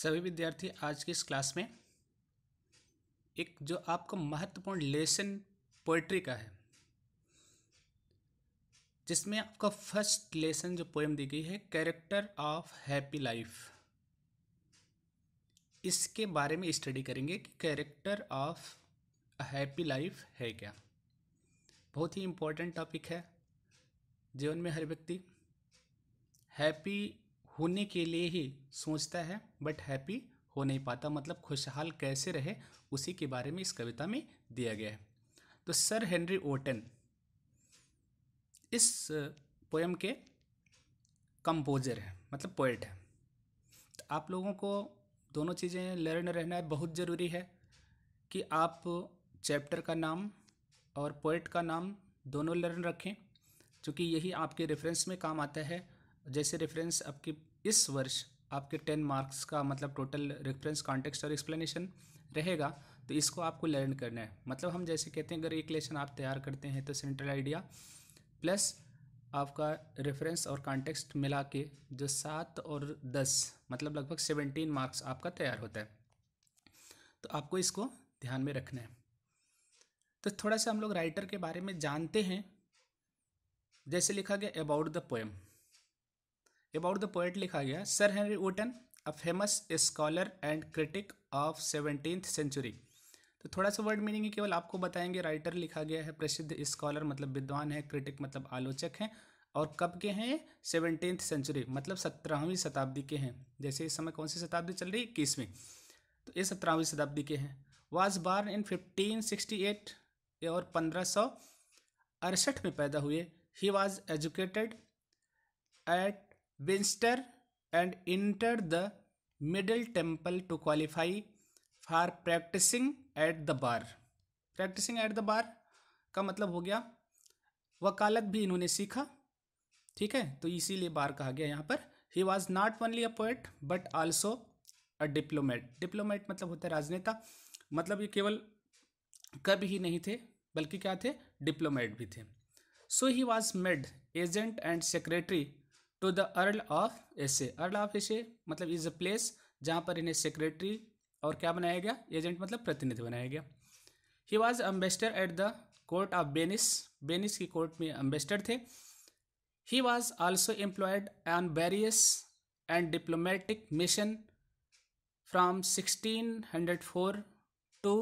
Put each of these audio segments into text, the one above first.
सभी विद्यार्थी आज की इस क्लास में एक जो आपको महत्वपूर्ण लेसन पोएट्री का है जिसमें आपका फर्स्ट लेसन जो पोएम दी गई है कैरेक्टर ऑफ हैप्पी लाइफ इसके बारे में स्टडी करेंगे कि कैरेक्टर ऑफ हैप्पी लाइफ है क्या बहुत ही इम्पोर्टेंट टॉपिक है जीवन में हर व्यक्ति हैप्पी होने के लिए ही सोचता है बट हैप्पी हो नहीं पाता मतलब खुशहाल कैसे रहे उसी के बारे में इस कविता में दिया गया है तो सर हेनरी ओटन इस पोएम के कंपोजर हैं मतलब पोइट हैं तो आप लोगों को दोनों चीज़ें लर्न रहना बहुत ज़रूरी है कि आप चैप्टर का नाम और पोइट का नाम दोनों लर्न रखें क्योंकि यही आपके रेफरेंस में काम आता है जैसे रेफरेंस आपकी इस वर्ष आपके टेन मार्क्स का मतलब टोटल रेफरेंस कॉन्टेक्स्ट और एक्सप्लेनेशन रहेगा तो इसको आपको लर्न करना है मतलब हम जैसे कहते हैं अगर एक लेसन आप तैयार करते हैं तो सेंट्रल आइडिया प्लस आपका रेफरेंस और कॉन्टेक्स्ट मिला के जो सात और दस मतलब लगभग सेवेंटीन मार्क्स आपका तैयार होता है तो आपको इसको ध्यान में रखना है तो थोड़ा सा हम लोग राइटर के बारे में जानते हैं जैसे लिखा गया about the poem about the poet लिखा गया sir Henry Wotton a famous scholar and critic of seventeen century तो थोड़ा सा वर्ड मीनिंग केवल आपको बताएंगे राइटर लिखा गया है प्रसिद्ध स्कॉलर मतलब विद्वान है क्रिटिक मतलब आलोचक हैं और कब के हैं सेवनटीन सेंचुरी मतलब सत्रहवीं शताब्दी के हैं जैसे इस समय कौन सी शताब्दी चल रही है इक्कीसवीं तो ये सत्रहवीं शताब्दी के हैं वाज बार्न इन फिफ्टीन सिक्सटी एट और पंद्रह सौ अड़सठ में पैदा हुए he was educated at Winchester and enter the Middle Temple to qualify for practising at the bar practising at the bar का मतलब हो गया वकालत भी इन्होंने सीखा ठीक है तो इसीलिए बार कहा गया यहाँ पर he was not only a poet but also a diplomat diplomat मतलब होता है राजनेता मतलब ये केवल कब ही नहीं थे बल्कि क्या थे डिप्लोमेट भी थे सो he was made agent and secretary to the earl of essay earl of एसे मतलब इज अ प्लेस जहाँ पर इन्हें सेक्रेटरी और क्या बनाया गया एजेंट मतलब प्रतिनिधि बनाया गया he was ambassador at the court of Venice Venice की कोर्ट में अम्बेसडर थे he was also employed on various and diplomatic mission from sixteen hundred four to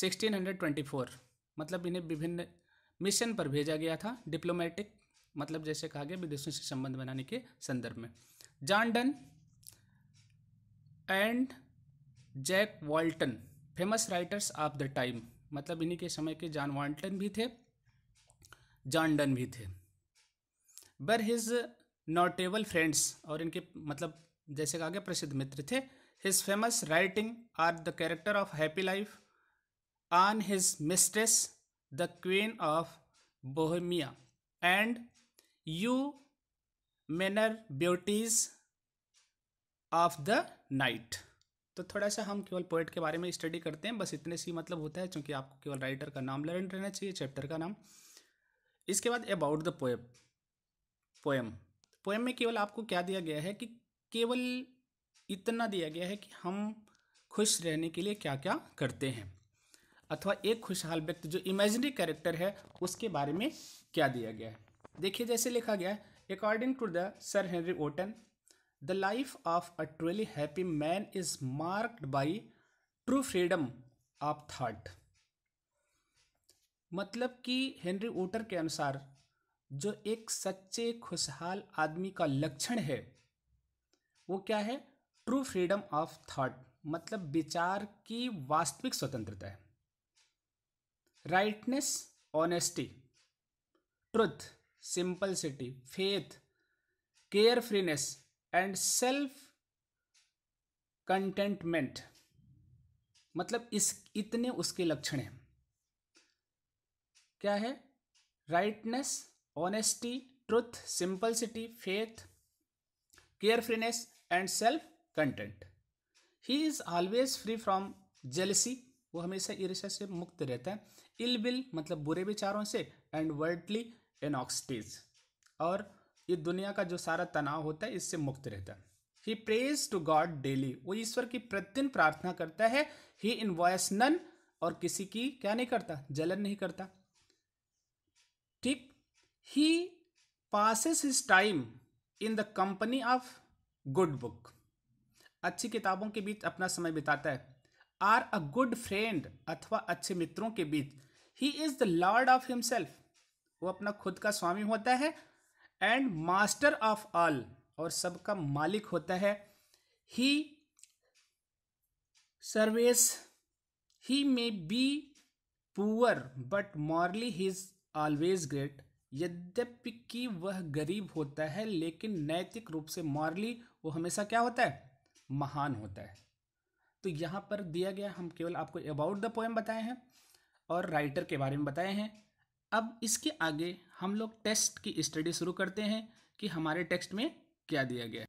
sixteen hundred twenty four मतलब इन्हें विभिन्न मिशन पर भेजा गया था डिप्लोमेटिक मतलब जैसे कहा गया विदेशों से संबंध बनाने के संदर्भ में John Donne and Jack Walton famous writers of the time मतलब इन्हीं के समय के जॉन वॉल्टन भी थे जॉन डन भी थे बर हिज नोटेबल फ्रेंड्स और इनके मतलब जैसे कहा गया प्रसिद्ध मित्र थे his famous writing are the character of happy life on his mistress the Queen of Bohemia and you meaner beauties of the night तो थोड़ा सा हम केवल पोइट के बारे में स्टडी करते हैं बस इतने सी मतलब होता है क्योंकि आपको केवल राइटर का नाम लर्न रहना चाहिए चैप्टर का नाम इसके बाद about the poem poem poem में केवल आपको क्या दिया गया है कि केवल इतना दिया गया है कि हम खुश रहने के लिए क्या क्या करते हैं अथवा एक खुशहाल व्यक्ति जो इमेजनरी कैरेक्टर है उसके बारे में क्या दिया गया है देखिए जैसे लिखा गया है according to the Sir Henry Wotton the life of a truly happy man is marked by true freedom of thought मतलब कि हेनरी ओटर के अनुसार जो एक सच्चे खुशहाल आदमी का लक्षण है वो क्या है ट्रू फ्रीडम ऑफ थाट मतलब विचार की वास्तविक स्वतंत्रता है rightness honesty truth simplicity faith care freeness and self contentment मतलब इस इतने उसके लक्षण हैं क्या है rightness honesty truth city faith carefreeness and self content he is always free from jealousy वो हमेशा ईर्ष्या से मुक्त रहता है इल बिल मतलब बुरे विचारों से एंड वर्डली एनॉक्सटीज और ये दुनिया का जो सारा तनाव होता है इससे मुक्त रहता है he praise to God daily वो ईश्वर की प्रतिदिन प्रार्थना करता है ही वॉयस नन और किसी की क्या नहीं करता जलन नहीं करता ठीक he passes his time in the company of good book अच्छी किताबों के बीच अपना समय बिताता है आर अ गुड फ्रेंड अथवा अच्छे मित्रों के बीच he is the lord of himself वो अपना खुद का स्वामी होता है एंड मास्टर ऑफ ऑल और सबका मालिक होता है he serves he may be poor but morally he is always great यद्यपि कि वह गरीब होता है लेकिन नैतिक रूप से मॉरली वो हमेशा क्या होता है महान होता है तो यहाँ पर दिया गया हम केवल आपको अबाउट द पोएम बताए हैं और राइटर के बारे में बताए हैं अब इसके आगे हम लोग टेस्ट की स्टडी शुरू करते हैं कि हमारे टेक्स्ट में क्या दिया गया है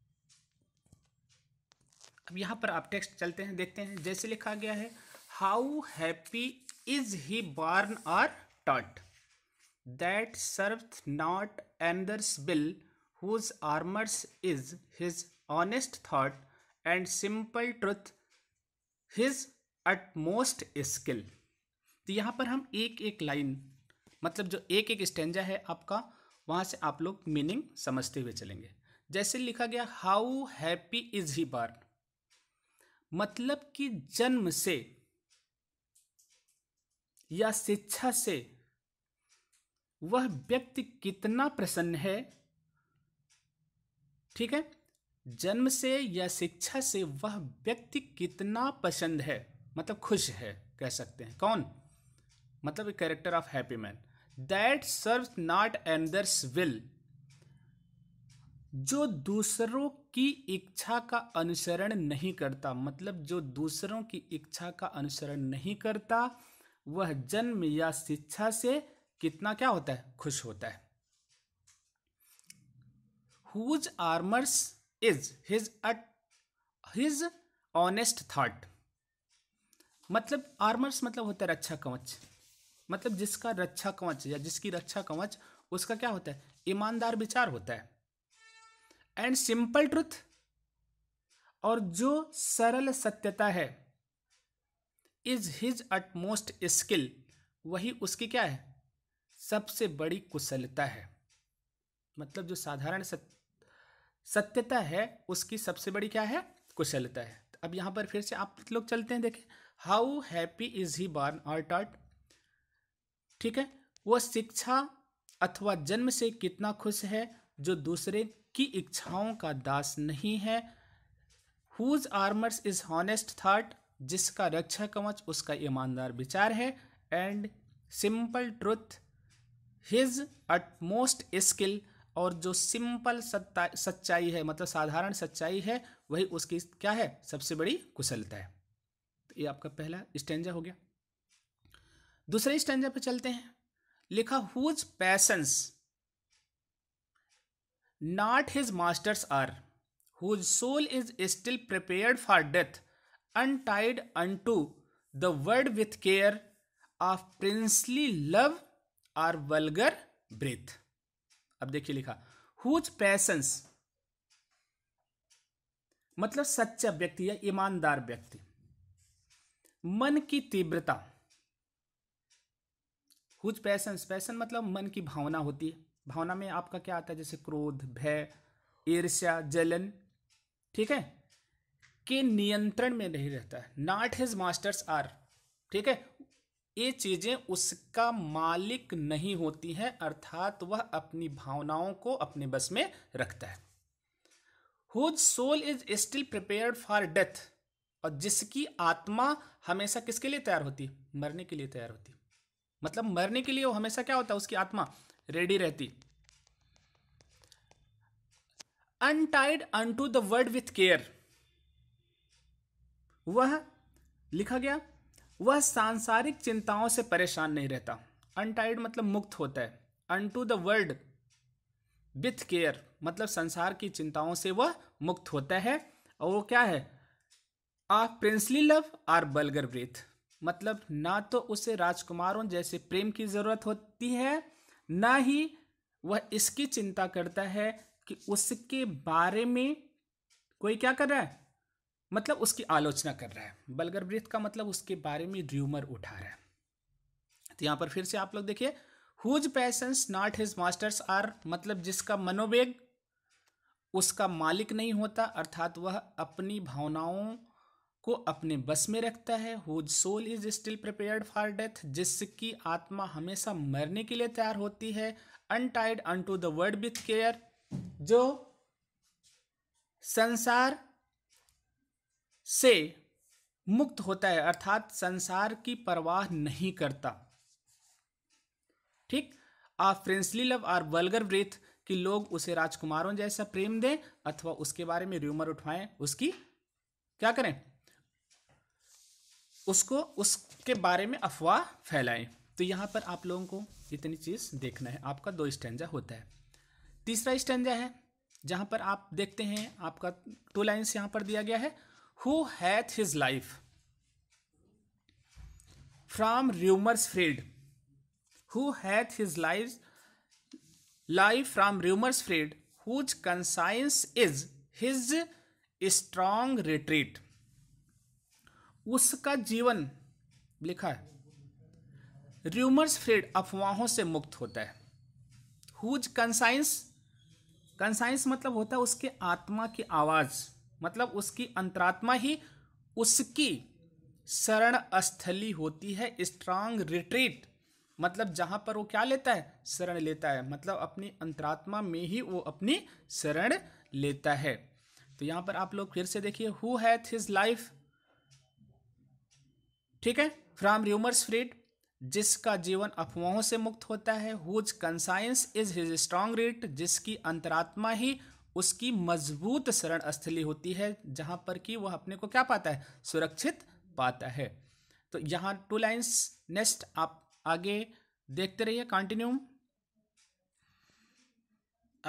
अब यहाँ पर आप टेक्स्ट चलते हैं देखते हैं जैसे लिखा गया है how happy is he born or taught that serve not another's will whose armours is his honest thought and simple truth his utmost skill तो यहाँ पर हम एक एक लाइन मतलब जो एक एक स्टेंजा है आपका वहाँ से आप लोग मीनिंग समझते हुए चलेंगे जैसे लिखा गया how happy is he born मतलब कि जन्म से या शिक्षा से वह व्यक्ति कितना प्रसन्न है ठीक है जन्म से या शिक्षा से वह व्यक्ति कितना पसंद है मतलब खुश है कह सकते हैं कौन मतलब character of happy man that serve not another's will जो दूसरों की इच्छा का अनुसरण नहीं करता मतलब जो दूसरों की इच्छा का अनुसरण नहीं करता वह जन्म या शिक्षा से कितना क्या होता है खुश होता है whose armours is his at his honest thought मतलब आर्मर्स मतलब होता है रक्षा कवच मतलब जिसका रक्षा कवच या जिसकी रक्षा कवच उसका क्या होता है ईमानदार विचार होता है एंड सिंपल ट्रुथ और जो सरल सत्यता है इज हिज अटमोस्ट स्किल वही उसकी क्या है सबसे बड़ी कुशलता है मतलब जो साधारण सत्यता है उसकी सबसे बड़ी क्या है कुशलता है अब यहां पर फिर से आप लोग चलते हैं देखें how happy is he born or taught ठीक है वह शिक्षा अथवा जन्म से कितना खुश है जो दूसरे की इच्छाओं का दास नहीं है whose armours is honest thought जिसका रक्षा कवच उसका ईमानदार विचार है and simple truth his utmost skill और जो सिंपल सत्ता सच्चाई है मतलब साधारण सच्चाई है वही उसकी क्या है सबसे बड़ी कुशलता है तो ये आपका पहला स्टेंजा हो गया दूसरे स्टैंडे पर चलते हैं लिखा whose passions not his masters are whose soul is still prepared for death untied unto the world with care of princely love or vulgar breath अब देखिए लिखा हुज पैसन्स मतलब सच्चा व्यक्ति या ईमानदार व्यक्ति मन की तीव्रता हुज पैसन्स पैसन मतलब मन की भावना होती है भावना में आपका क्या आता है जैसे क्रोध भय ईर्ष्या जलन ठीक है के नियंत्रण में नहीं रहता है नॉट हिज मास्टर्स आर ठीक है ये चीज़ें उसका मालिक नहीं होती हैं अर्थात वह अपनी भावनाओं को अपने बस में रखता है whose soul is still prepared for death और जिसकी आत्मा हमेशा किसके लिए तैयार होती है मरने के लिए तैयार होती है मतलब मरने के लिए वो हमेशा क्या होता है उसकी आत्मा रेडी रहती untied unto the world with care वह लिखा गया वह सांसारिक चिंताओं से परेशान नहीं रहता अनटाइड मतलब मुक्त होता है unto the world with care मतलब संसार की चिंताओं से वह मुक्त होता है और वो क्या है of princely love or vulgar breath मतलब ना तो उसे राजकुमारों जैसे प्रेम की ज़रूरत होती है ना ही वह इसकी चिंता करता है कि उसके बारे में कोई क्या कर रहा है मतलब उसकी आलोचना कर रहा है बलगर वृत्त का मतलब उसके बारे में र्यूमर उठा रहा है तो यहां पर फिर से आप लोग देखिए whose passions not his masters are मतलब जिसका मनोवेग उसका मालिक नहीं होता अर्थात वह अपनी भावनाओं को अपने बस में रखता है whose soul is still prepared for death जिसकी आत्मा हमेशा मरने के लिए तैयार होती है untied unto the world with care जो संसार से मुक्त होता है अर्थात संसार की परवाह नहीं करता ठीक आप princely love or vulgar breath कि लोग उसे राजकुमारों जैसा प्रेम दें अथवा उसके बारे में र्यूमर उठवाएं उसकी क्या करें उसको उसके बारे में अफवाह फैलाएं तो यहाँ पर आप लोगों को इतनी चीज़ देखना है आपका दो स्टेंजा होता है तीसरा स्टेंजा है जहाँ पर आप देखते हैं आपका टू लाइन्स यहाँ पर दिया गया है who hath his life from rumours freed who hath his life life from rumours freed whose conscience is his strong retreat उसका जीवन लिखा है र्यूमर्स फ्रीड अफवाहों से मुक्त होता है हुज कंसाइंस कंसाइंस मतलब होता है उसके आत्मा की आवाज़ मतलब उसकी अंतरात्मा ही उसकी शरण स्थली होती है स्ट्रांग रिट्रीट मतलब जहां पर वो क्या लेता है शरण लेता है मतलब अपनी अंतरात्मा में ही वो अपनी शरण लेता है तो यहाँ पर आप लोग फिर से देखिए हु हैथ हिज लाइफ ठीक है फ्रॉम र्यूमर्स फ्रीड जिसका जीवन अफवाहों से मुक्त होता है whose conscience is his strong retreat जिसकी अंतरात्मा ही उसकी मजबूत शरण स्थली होती है जहां पर कि वह अपने को क्या पाता है सुरक्षित पाता है तो यहां टू लाइन्स नेक्स्ट आप आगे देखते रहिए कंटिन्यू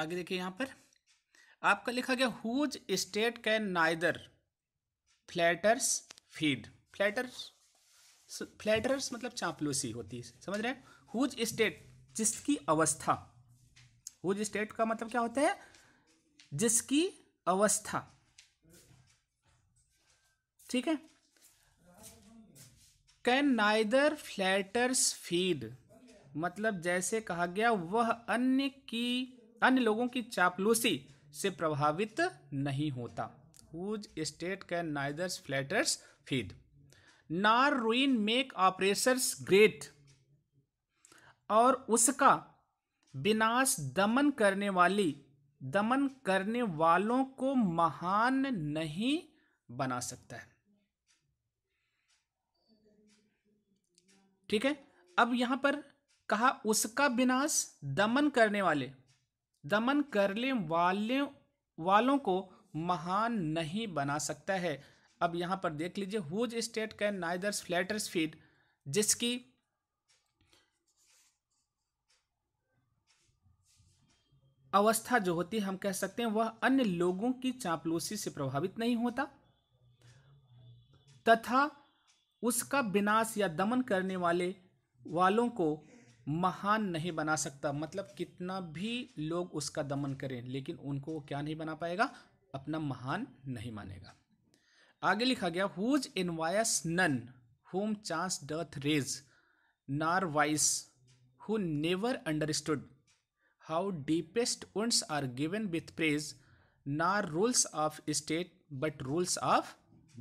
आगे देखिए यहां पर आपका लिखा गया whose state can neither flatterers feed flatterers flatterers मतलब चापलूसी होती है समझ रहे हैं हुज स्टेट जिसकी अवस्था हुज स्टेट का मतलब क्या होता है जिसकी अवस्था ठीक है कैन नाइदर फ्लैटर्स फीड मतलब जैसे कहा गया वह अन्य की अन्य लोगों की चापलूसी से प्रभावित नहीं होता whose state can neither flatterers feed nor ruin make oppressors great और उसका विनाश दमन करने वाली दमन करने वालों को महान नहीं बना सकता है ठीक है अब यहां पर कहा उसका विनाश दमन करने वाले दमन करने वाले वालों को महान नहीं बना सकता है अब यहाँ पर देख लीजिए whose state can neither flatterers feed जिसकी अवस्था जो होती है हम कह सकते हैं वह अन्य लोगों की चापलूसी से प्रभावित नहीं होता तथा उसका विनाश या दमन करने वाले वालों को महान नहीं बना सकता मतलब कितना भी लोग उसका दमन करें लेकिन उनको क्या नहीं बना पाएगा अपना महान नहीं मानेगा आगे लिखा गया whose envies none whom chance डर्थ raise nor vice who never understood how deepest wounds are given with praise nor rules of state but rules of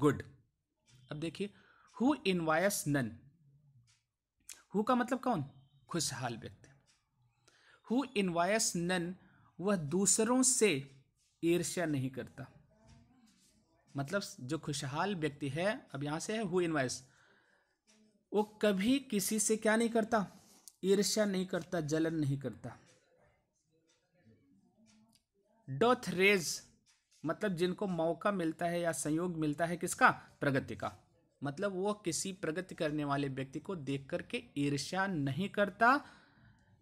good अब देखिए हु इनवायस नन हु का मतलब कौन खुशहाल व्यक्ति हु इनवायस नन वह दूसरों से ईर्ष्या नहीं करता मतलब जो खुशहाल व्यक्ति है अब यहाँ से है हु इन्वाइस वो कभी किसी से क्या नहीं करता ईर्ष्या नहीं करता जलन नहीं करता डोथ रेज मतलब जिनको मौका मिलता है या संयोग मिलता है किसका प्रगति का मतलब वो किसी प्रगति करने वाले व्यक्ति को देख करके ईर्ष्या नहीं करता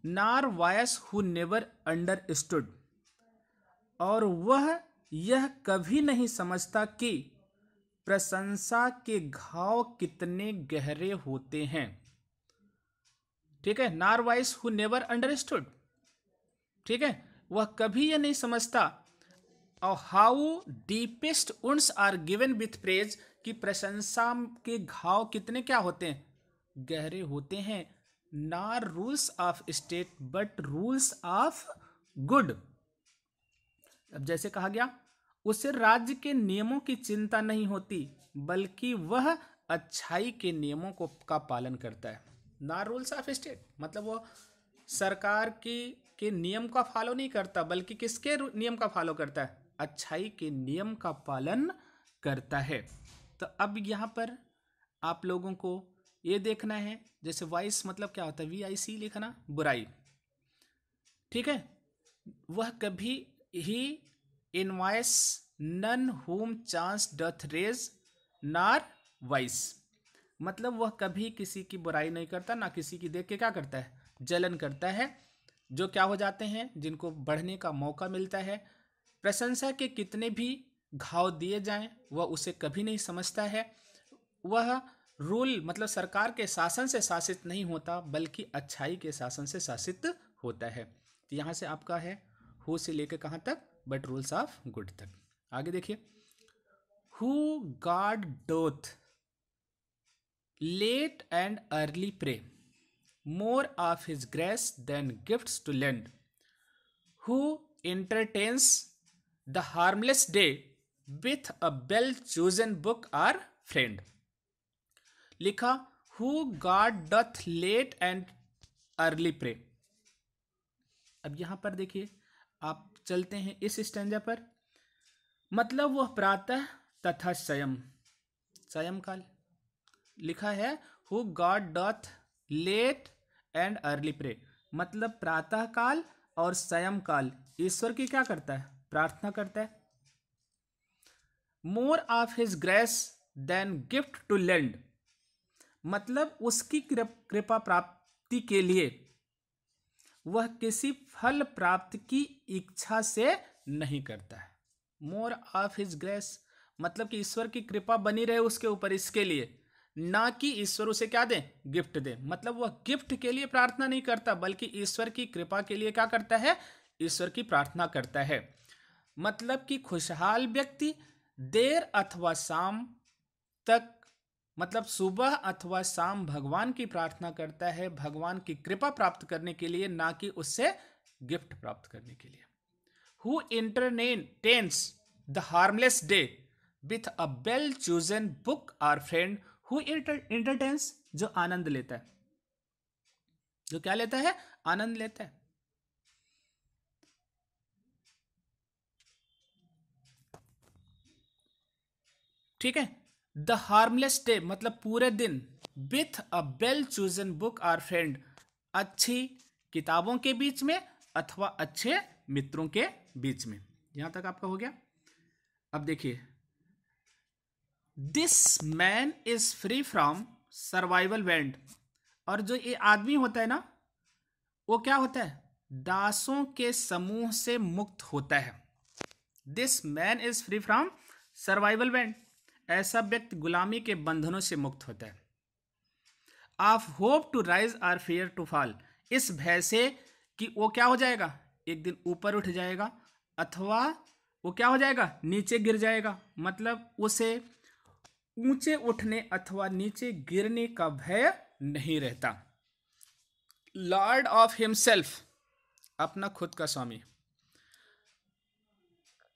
नार वायस हु नेवर अंडरस्टूड और वह यह कभी नहीं समझता कि प्रशंसा के घाव कितने गहरे होते हैं ठीक है नार वाइस हु नेवर अंडरस्टूड ठीक है वह कभी यह नहीं समझता और how deepest wounds are given with praise कि प्रशंसा के घाव कितने क्या होते हैं गहरे होते हैं nor rules of state but rules of good अब जैसे कहा गया उसे राज्य के नियमों की चिंता नहीं होती बल्कि वह अच्छाई के नियमों को का पालन करता है ना रूल्स ऑफ स्टेट मतलब वो सरकार की के नियम का फॉलो नहीं करता बल्कि किसके नियम का फॉलो करता है अच्छाई के नियम का पालन करता है तो अब यहाँ पर आप लोगों को ये देखना है जैसे वाइस मतलब क्या होता है वी आई सी लिखना बुराई ठीक है वह कभी he envies none whom chance doth raise nor vice मतलब वह कभी किसी की बुराई नहीं करता ना किसी की देख के क्या करता है जलन करता है जो क्या हो जाते हैं जिनको बढ़ने का मौका मिलता है प्रशंसा के कितने भी घाव दिए जाएं वह उसे कभी नहीं समझता है वह रूल मतलब सरकार के शासन से शासित नहीं होता बल्कि अच्छाई के शासन से शासित होता है तो यहाँ से आपका है हु से लेकर कहाँ तक बट रूल्स ऑफ गुड तक आगे देखिए who God doth late and early pray more of his grace than gift to lend who entertains the harmless day with a well chosen book or friend लिखा who God doth late and early pray अब यहां पर देखिए आप चलते हैं इस stanza पर मतलब वह प्रातः तथा स्वयं स्वयं काल लिखा है who God doth late and early pray मतलब प्रातः काल और स्वयं काल ईश्वर की क्या करता है प्रार्थना करता है more of his grace than gift to lend मतलब उसकी कृपा प्राप्ति के लिए वह किसी फल प्राप्त की इच्छा से नहीं करता है मोर ऑफ हिज ग्रेस मतलब कि ईश्वर की कृपा बनी रहे उसके ऊपर इसके लिए ना कि ईश्वर उसे क्या दें गिफ्ट दें मतलब वह गिफ्ट के लिए प्रार्थना नहीं करता बल्कि ईश्वर की कृपा के लिए क्या करता है ईश्वर की प्रार्थना करता है मतलब कि खुशहाल व्यक्ति देर अथवा शाम तक मतलब सुबह अथवा शाम भगवान की प्रार्थना करता है भगवान की कृपा प्राप्त करने के लिए ना कि उससे गिफ्ट प्राप्त करने के लिए who entertains the harmless day with a well chosen book or friend who entertains जो आनंद लेता है जो क्या लेता है आनंद लेता है ठीक है द हार्मलेस डे मतलब पूरे दिन with a well chosen book or friend अच्छी किताबों के बीच में अथवा अच्छे मित्रों के बीच में यहां तक आपका हो गया अब देखिए this man is free from servile bands और जो ये आदमी होता है ना वो क्या होता है दासों के समूह से मुक्त होता है this man is free from servile bands ऐसा व्यक्ति गुलामी के बंधनों से मुक्त होता है of hope to rise or fear to fall इस भय से कि वो क्या हो जाएगा एक दिन ऊपर उठ जाएगा अथवा वो क्या हो जाएगा नीचे गिर जाएगा मतलब उसे ऊंचे उठने अथवा नीचे गिरने का भय नहीं रहता लॉर्ड ऑफ हिमसेल्फ अपना खुद का स्वामी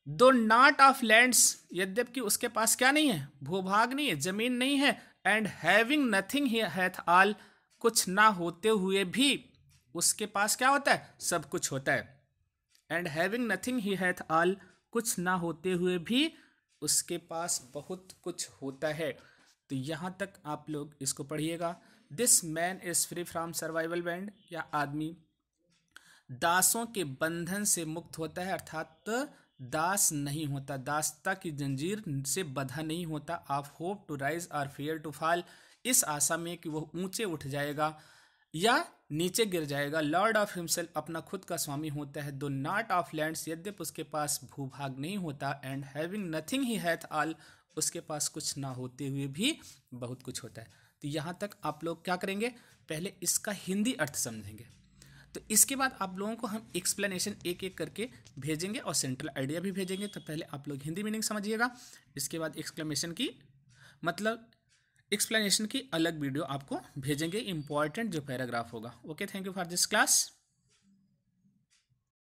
दो नाट ऑफ लैंड्स यद्यपि उसके पास क्या नहीं है भूभाग नहीं है जमीन नहीं है and having nothing he hath all कुछ ना होते हुए भी उसके पास क्या होता है सब कुछ होता है and having nothing he hath all कुछ ना होते हुए भी उसके पास बहुत कुछ होता है तो यहाँ तक आप लोग इसको पढ़िएगा this man is free from servile bands या आदमी दासों के बंधन से मुक्त होता है अर्थात दास नहीं होता दासता की जंजीर से बधा नहीं होता आप hope to rise or fear to fall इस आशा में कि वह ऊंचे उठ जाएगा या नीचे गिर जाएगा लॉर्ड ऑफ हिमसेल अपना खुद का स्वामी होता है दो नॉट ऑफ लैंड यद्यप उसके पास भूभाग नहीं होता and having nothing he hath all उसके पास कुछ ना होते हुए भी बहुत कुछ होता है तो यहाँ तक आप लोग क्या करेंगे पहले इसका हिंदी अर्थ समझेंगे तो इसके बाद आप लोगों को हम एक्सप्लेनेशन एक एक करके भेजेंगे और सेंट्रल आइडिया भी भेजेंगे तो पहले आप लोग हिंदी मीनिंग समझिएगा इसके बाद एक्सप्लेनेशन की मतलब एक्सप्लेनेशन की अलग वीडियो आपको भेजेंगे इंपॉर्टेंट जो पैराग्राफ होगा okay thank you for this class